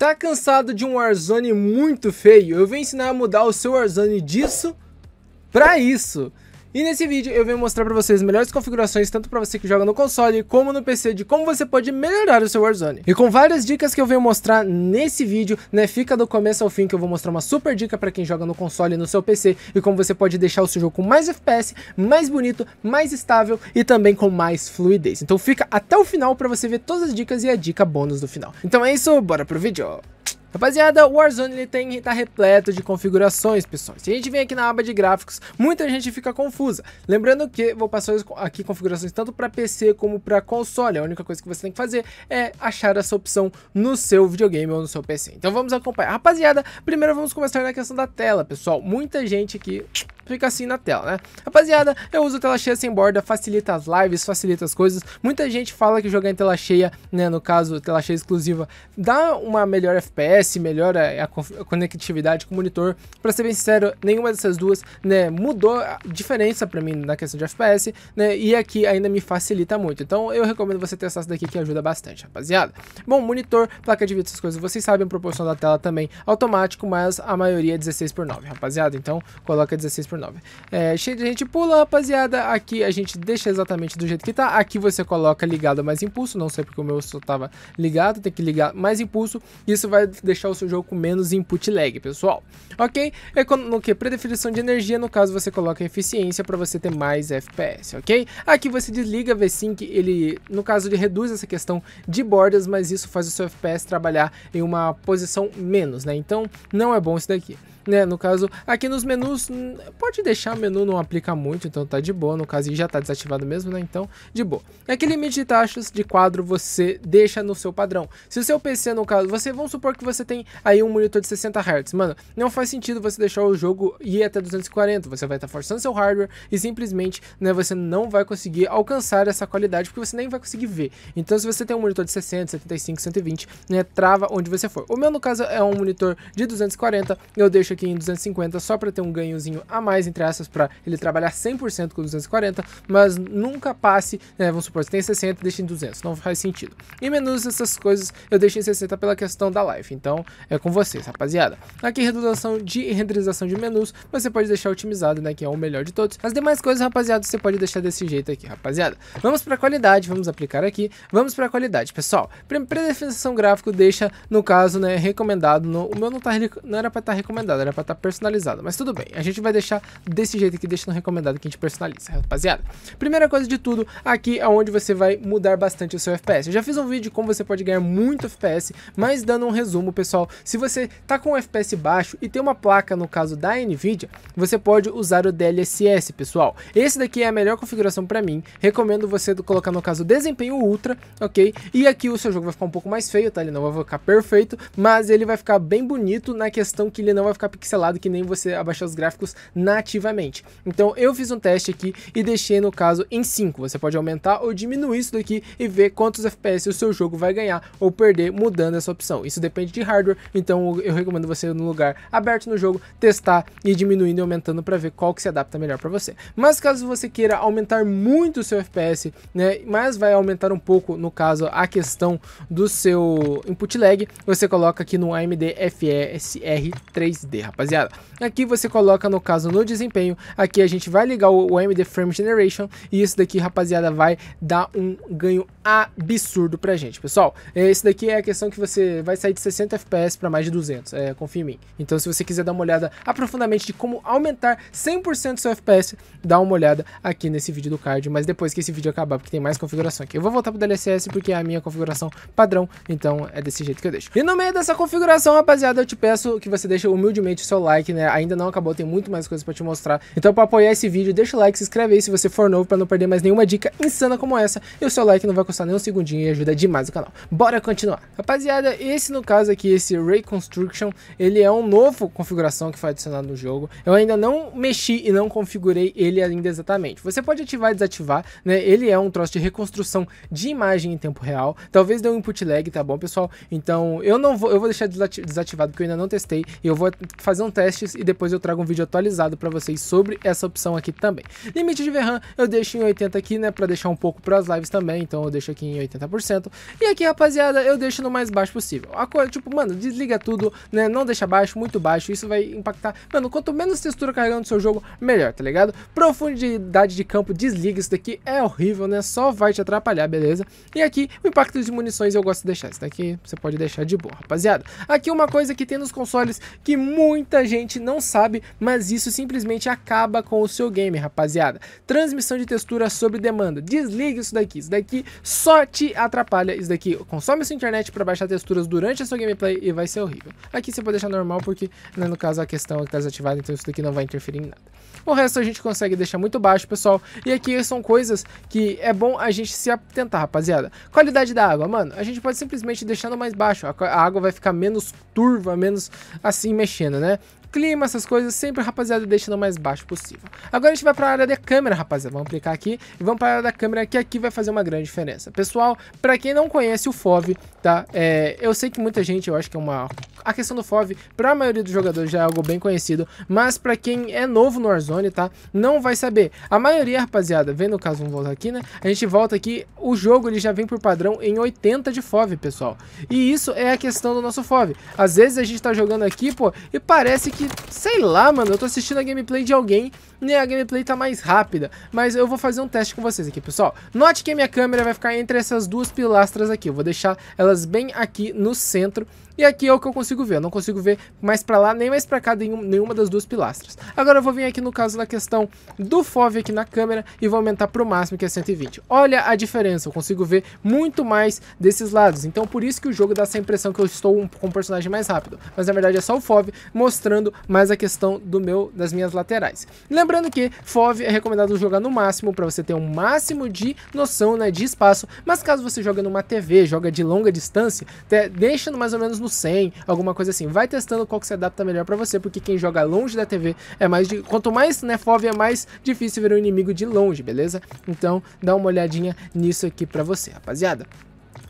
Tá cansado de um Warzone muito feio? Eu vou ensinar a mudar o seu Warzone disso pra isso. E nesse vídeo eu venho mostrar para vocês as melhores configurações tanto para você que joga no console como no PC de como você pode melhorar o seu Warzone. E com várias dicas que eu venho mostrar nesse vídeo, né, fica do começo ao fim que eu vou mostrar uma super dica para quem joga no console e no seu PC e como você pode deixar o seu jogo com mais FPS, mais bonito, mais estável e também com mais fluidez. Então fica até o final para você ver todas as dicas e a dica bônus do final. Então é isso, bora pro vídeo! Rapaziada, o Warzone ele tem, tá repleto de configurações, pessoal. Se a gente vem aqui na aba de gráficos, muita gente fica confusa. Lembrando que vou passar aqui configurações tanto para PC como para console. A única coisa que você tem que fazer é achar essa opção no seu videogame ou no seu PC. Então vamos acompanhar. Rapaziada, primeiro vamos começar na questão da tela, pessoal. Muita gente aqui fica assim na tela, né? Rapaziada, eu uso tela cheia sem borda, facilita as lives, facilita as coisas. Muita gente fala que jogar em tela cheia, né, no caso, tela cheia exclusiva, dá uma melhor FPS, melhora a, a conectividade com o monitor. Pra ser bem sincero, nenhuma dessas duas, né, mudou a diferença pra mim na questão de FPS, né, e aqui ainda me facilita muito. Então, eu recomendo você testar essa daqui que ajuda bastante, rapaziada. Bom, monitor, placa de vídeo, essas coisas, vocês sabem, proporção da tela também automático, mas a maioria é 16 por 9, rapaziada. Então, coloca 16 por 9. É, cheio de gente pula, rapaziada. Aqui a gente deixa exatamente do jeito que tá. Aqui você coloca ligado mais impulso. Não sei porque o meu só tava ligado. Tem que ligar mais impulso. Isso vai deixar o seu jogo com menos input lag, pessoal. Ok? é No que? Predefinição de energia. No caso, você coloca eficiência para você ter mais FPS, ok? Aqui você desliga V-Sync. Ele, no caso, ele reduz essa questão de bordas, mas isso faz o seu FPS trabalhar em uma posição menos, né? Então, não é bom isso daqui. Né, no caso, aqui nos menus, hum, Pode deixar, o menu não aplica muito, então tá de boa. No caso, já tá desativado mesmo, né? Então, de boa. E é aqui, limite de taxas de quadro você deixa no seu padrão. Se o seu PC, no caso, você, vamos supor que você tem aí um monitor de 60 Hz. Mano, não faz sentido você deixar o jogo ir até 240. Você vai estar tá forçando seu hardware e simplesmente, né, você não vai conseguir alcançar essa qualidade, porque você nem vai conseguir ver. Então, se você tem um monitor de 60, 75, 120, né, trava onde você for. O meu, no caso, é um monitor de 240. Eu deixo aqui em 250 só para ter um ganhozinho a mais mais, entre essas para ele trabalhar 100% com 240, mas nunca passe, né, vamos supor, se tem 60, deixe em 200, não faz sentido. E menos essas coisas eu deixo em 60 pela questão da live, então é com vocês, rapaziada. Aqui redução de renderização de menus, você pode deixar otimizado, né, que é o melhor de todos. As demais coisas, rapaziada, você pode deixar desse jeito aqui, rapaziada. Vamos para qualidade, vamos aplicar aqui, vamos para qualidade, pessoal. Predefinição gráfico deixa, no caso, né, recomendado, no, o meu não, tá, não era para estar tá recomendado, era para estar tá personalizado, mas tudo bem. A gente vai deixar desse jeito aqui, deixa recomendado que a gente personaliza, rapaziada. Primeira coisa de tudo, aqui é onde você vai mudar bastante o seu FPS. Eu já fiz um vídeo de como você pode ganhar muito FPS, mas dando um resumo, pessoal, se você tá com um FPS baixo e tem uma placa, no caso da NVIDIA, você pode usar o DLSS, pessoal. Esse daqui é a melhor configuração para mim, recomendo você colocar no caso desempenho ultra, ok? E aqui o seu jogo vai ficar um pouco mais feio, tá? Ele não vai ficar perfeito, mas ele vai ficar bem bonito na questão que ele não vai ficar pixelado, que nem você abaixar os gráficos na nativamente. Então eu fiz um teste aqui e deixei no caso em 5. Você pode aumentar ou diminuir isso daqui e ver quantos FPS o seu jogo vai ganhar ou perder mudando essa opção. Isso depende de hardware, então eu recomendo você no lugar aberto no jogo testar e diminuindo e aumentando para ver qual que se adapta melhor para você. Mas caso você queira aumentar muito o seu FPS, né, mas vai aumentar um pouco no caso a questão do seu input lag, você coloca aqui no AMD FSR 3D, rapaziada. Aqui você coloca no caso no no desempenho. Aqui a gente vai ligar o AMD Frame Generation e isso daqui, rapaziada, vai dar um ganho absurdo pra gente, pessoal. É, esse daqui é a questão que você vai sair de 60 FPS para mais de 200, é, confia em mim. Então se você quiser dar uma olhada aprofundadamente de como aumentar 100% seu FPS, dá uma olhada aqui nesse vídeo do card, mas depois que esse vídeo acabar, porque tem mais configuração aqui. Eu vou voltar pro DLSS porque é a minha configuração padrão, então é desse jeito que eu deixo. E no meio dessa configuração, rapaziada, eu te peço que você deixe humildemente o seu like, né? Ainda não acabou, tem muito mais coisas pra pra te mostrar. Então pra apoiar esse vídeo, deixa o like, se inscreve aí se você for novo pra não perder mais nenhuma dica insana como essa. E o seu like não vai custar nem um segundinho e ajuda demais o canal. Bora continuar. Rapaziada, esse no caso aqui, esse Reconstruction, ele é um novo configuração que foi adicionado no jogo. Eu ainda não mexi e não configurei ele ainda exatamente. Você pode ativar e desativar, né? Ele é um troço de reconstrução de imagem em tempo real. Talvez dê um input lag, tá bom, pessoal? Então, eu não vou, eu vou deixar desativado porque eu ainda não testei. E eu vou fazer um teste e depois eu trago um vídeo atualizado para vocês sobre essa opção aqui também. Limite de VRAM eu deixo em 80 aqui, né, para deixar um pouco para as lives também, então eu deixo aqui em 80%. E aqui, rapaziada, eu deixo no mais baixo possível. A coisa, tipo, mano, desliga tudo, né, não deixa baixo, muito baixo, isso vai impactar. Mano, quanto menos textura carregando no seu jogo, melhor, tá ligado? Profundidade de campo, desliga isso daqui, é horrível, né, só vai te atrapalhar, beleza? E aqui, o impacto de munições eu gosto de deixar, isso daqui você pode deixar de boa, rapaziada. Aqui uma coisa que tem nos consoles que muita gente não sabe, mas isso sim simplesmente acaba com o seu game, rapaziada. Transmissão de textura sob demanda. Desliga isso daqui. Isso daqui só te atrapalha. Isso daqui consome sua internet para baixar texturas durante a sua gameplay e vai ser horrível. Aqui você pode deixar normal porque, né, no caso, a questão é está desativada, então isso daqui não vai interferir em nada. O resto a gente consegue deixar muito baixo, pessoal. E aqui são coisas que é bom a gente se atentar, rapaziada. Qualidade da água, mano. A gente pode simplesmente deixando mais baixo. A água vai ficar menos turva, menos assim mexendo, né? clima, essas coisas, sempre, rapaziada, deixando o mais baixo possível. Agora a gente vai para a área da câmera, rapaziada. Vamos clicar aqui e vamos para a área da câmera, que aqui vai fazer uma grande diferença. Pessoal, para quem não conhece o FOV, tá? É, eu sei que muita gente, eu acho que é uma... A questão do FOV, para a maioria dos jogadores, já é algo bem conhecido, mas para quem é novo no Warzone, tá? Não vai saber. A maioria, rapaziada, vem no caso, vamos voltar aqui, né? A gente volta aqui, o jogo ele já vem por padrão em 80 de FOV, pessoal. E isso é a questão do nosso FOV. Às vezes a gente tá jogando aqui, pô, e parece que que, sei lá, mano, eu tô assistindo a gameplay de alguém e a gameplay tá mais rápida. Mas eu vou fazer um teste com vocês aqui, pessoal. Note que a minha câmera vai ficar entre essas duas pilastras aqui. Eu vou deixar elas bem aqui no centro e aqui é o que eu consigo ver. Eu não consigo ver mais para lá nem mais para cá nenhum, nenhuma das duas pilastras. Agora eu vou vir aqui no caso da questão do FOV aqui na câmera e vou aumentar para o máximo que é 120. Olha a diferença. Eu consigo ver muito mais desses lados. Então por isso que o jogo dá essa impressão que eu estou um, com um personagem mais rápido. Mas na verdade é só o FOV mostrando mais a questão do meu, das minhas laterais. Lembrando que FOV é recomendado jogar no máximo para você ter um máximo de noção né, de espaço. Mas caso você joga numa TV, joga de longa distância, deixa deixa mais ou menos mesmo sem, alguma coisa assim. Vai testando qual que se adapta melhor para você, porque quem joga longe da TV é mais de... quanto mais né, é mais difícil ver o um inimigo de longe, beleza? Então dá uma olhadinha nisso aqui para você, rapaziada.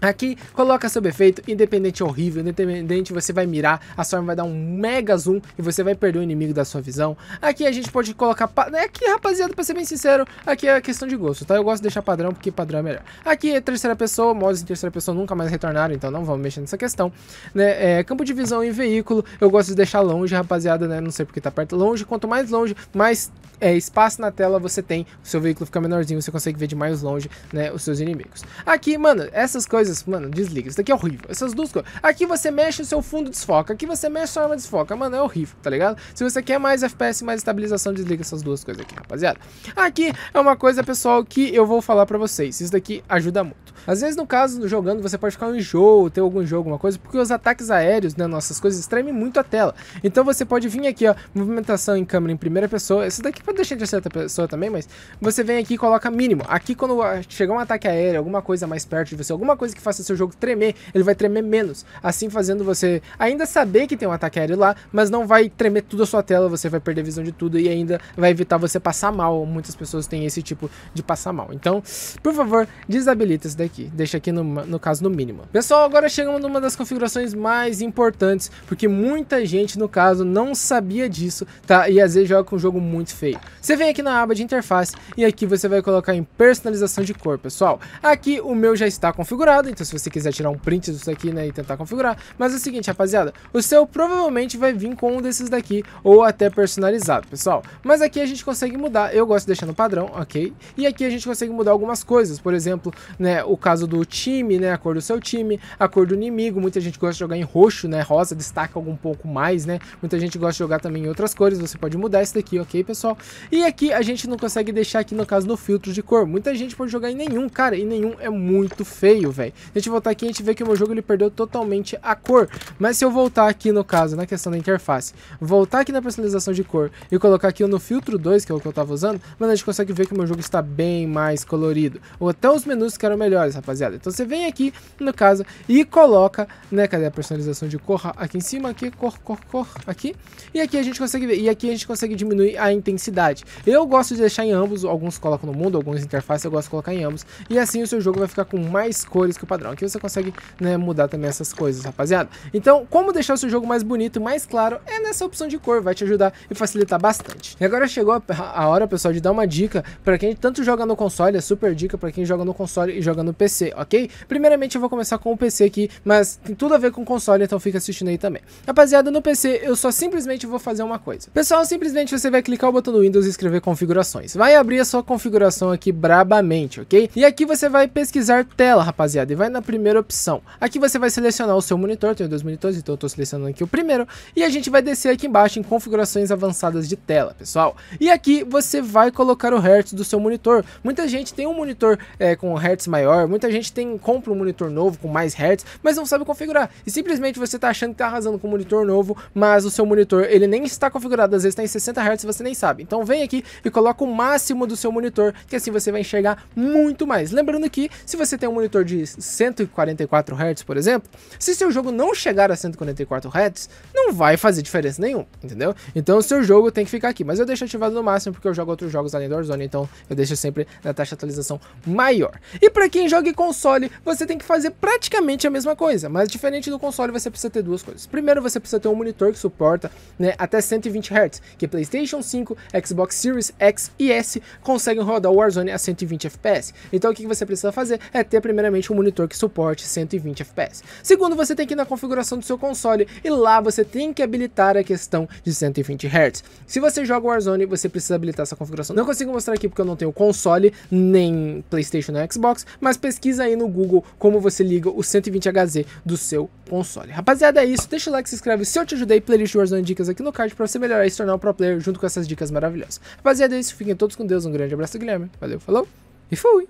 Aqui, coloca seu efeito, independente é horrível, independente, você vai mirar, a sua arma vai dar um mega zoom e você vai perder o inimigo da sua visão. Aqui a gente pode colocar... Pa... Né, aqui, rapaziada, pra ser bem sincero, aqui é questão de gosto, tá? Eu gosto de deixar padrão, porque padrão é melhor. Aqui é terceira pessoa, modos em terceira pessoa nunca mais retornaram, então não vamos mexer nessa questão. Né? É, campo de visão em veículo, eu gosto de deixar longe, rapaziada, né? Não sei porque tá perto. Longe, quanto mais longe, mais é, espaço na tela você tem, o seu veículo fica menorzinho, você consegue ver de mais longe, né? Os seus inimigos. Aqui, mano, essas coisas coisas, mano, desliga. Isso daqui é horrível. Essas duas coisas. Aqui você mexe, o seu fundo desfoca. Aqui você mexe, sua arma desfoca. Mano, é horrível, tá ligado? Se você quer mais FPS, mais estabilização, desliga essas duas coisas aqui, rapaziada. Aqui é uma coisa, pessoal, que eu vou falar pra vocês. Isso daqui ajuda muito. Às vezes, no caso, jogando, você pode ficar um enjoo, ter algum jogo, alguma coisa, porque os ataques aéreos, né, nossas coisas, tremem muito a tela. Então você pode vir aqui, ó, movimentação em câmera em primeira pessoa. Isso daqui pode deixar de certa pessoa também, mas você vem aqui e coloca mínimo. Aqui, quando chegar um ataque aéreo, alguma coisa mais perto de você, alguma coisa que faça seu jogo tremer, ele vai tremer menos. Assim fazendo você ainda saber que tem um ataque aéreo lá, mas não vai tremer tudo a sua tela, você vai perder a visão de tudo e ainda vai evitar você passar mal. Muitas pessoas têm esse tipo de passar mal. Então, por favor, desabilita isso daqui aqui. Deixa aqui, no, no caso, no mínimo. Pessoal, agora chegamos numa das configurações mais importantes, porque muita gente, no caso, não sabia disso, tá? E às vezes joga com um jogo muito feio. Você vem aqui na aba de interface e aqui você vai colocar em personalização de cor, pessoal. Aqui o meu já está configurado, então se você quiser tirar um print disso aqui, né, e tentar configurar. Mas é o seguinte, rapaziada, o seu provavelmente vai vir com um desses daqui, ou até personalizado, pessoal. Mas aqui a gente consegue mudar, eu gosto de deixar no padrão, ok? E aqui a gente consegue mudar algumas coisas, por exemplo, né, o caso do time, né? A cor do seu time, a cor do inimigo. Muita gente gosta de jogar em roxo, né? Rosa destaca algum pouco mais, né? Muita gente gosta de jogar também em outras cores. Você pode mudar isso daqui, ok, pessoal? E aqui a gente não consegue deixar aqui, no caso, no filtro de cor. Muita gente pode jogar em nenhum, cara. E nenhum é muito feio, velho. A gente voltar aqui, a gente vê que o meu jogo ele perdeu totalmente a cor. Mas se eu voltar aqui, no caso, na questão da interface, voltar aqui na personalização de cor e colocar aqui no filtro 2, que é o que eu tava usando, mano, a gente consegue ver que o meu jogo está bem mais colorido. Ou até os menus que eram melhores detalhes, rapaziada. Então você vem aqui, no caso, e coloca, né, cadê a personalização de cor aqui em cima, aqui, cor, cor, cor, aqui. E aqui a gente consegue ver, e aqui a gente consegue diminuir a intensidade. Eu gosto de deixar em ambos, alguns colocam no mundo, alguns interfaces eu gosto de colocar em ambos. E assim o seu jogo vai ficar com mais cores que o padrão. Aqui você consegue, né, mudar também essas coisas, rapaziada. Então, como deixar o seu jogo mais bonito, mais claro, é nessa opção de cor, vai te ajudar e facilitar bastante. E agora chegou a hora, pessoal, de dar uma dica para quem tanto joga no console, é super dica para quem joga no console e joga no PC, ok? Primeiramente eu vou começar com o PC aqui, mas tem tudo a ver com console, então fica assistindo aí também. Rapaziada, no PC eu só simplesmente vou fazer uma coisa. Pessoal, simplesmente você vai clicar o botão do Windows e escrever configurações. Vai abrir a sua configuração aqui brabamente, ok? E aqui você vai pesquisar tela, rapaziada, e vai na primeira opção. Aqui você vai selecionar o seu monitor, tenho dois monitores, então eu tô selecionando aqui o primeiro. E a gente vai descer aqui embaixo em configurações avançadas de tela, pessoal. E aqui você vai colocar o hertz do seu monitor. Muita gente tem um monitor é, com hertz maior, Muita gente tem compra um monitor novo com mais hertz, mas não sabe configurar. E simplesmente você está achando que está arrasando com um monitor novo, mas o seu monitor ele nem está configurado, às vezes tá em 60 Hz e você nem sabe. Então vem aqui e coloca o máximo do seu monitor, que assim você vai enxergar muito mais. Lembrando que se você tem um monitor de 144 Hz, por exemplo, se seu jogo não chegar a 144 Hz, não vai fazer diferença nenhuma, entendeu? Então o seu jogo tem que ficar aqui, mas eu deixo ativado no máximo porque eu jogo outros jogos além do Warzone, então eu deixo sempre na taxa de atualização maior. E para quem joga jogue console, você tem que fazer praticamente a mesma coisa, mas diferente do console você precisa ter duas coisas. Primeiro você precisa ter um monitor que suporta né, até 120 Hz, que PlayStation 5, Xbox Series X e S conseguem rodar o Warzone a 120 FPS. Então o que você precisa fazer é ter primeiramente um monitor que suporte 120 FPS. Segundo, você tem que ir na configuração do seu console e lá você tem que habilitar a questão de 120 Hz. Se você joga Warzone, você precisa habilitar essa configuração. Não consigo mostrar aqui porque eu não tenho console, nem PlayStation nem Xbox, mas pesquisa aí no Google como você liga o 120Hz do seu console. Rapaziada, é isso. Deixa o like, se inscreve se eu te ajudei. Playlist Warzone Dicas aqui no card pra você melhorar e se tornar um pro player junto com essas dicas maravilhosas. Rapaziada, é isso. Fiquem todos com Deus. Um grande abraço, Guilherme. Valeu, falou e fui!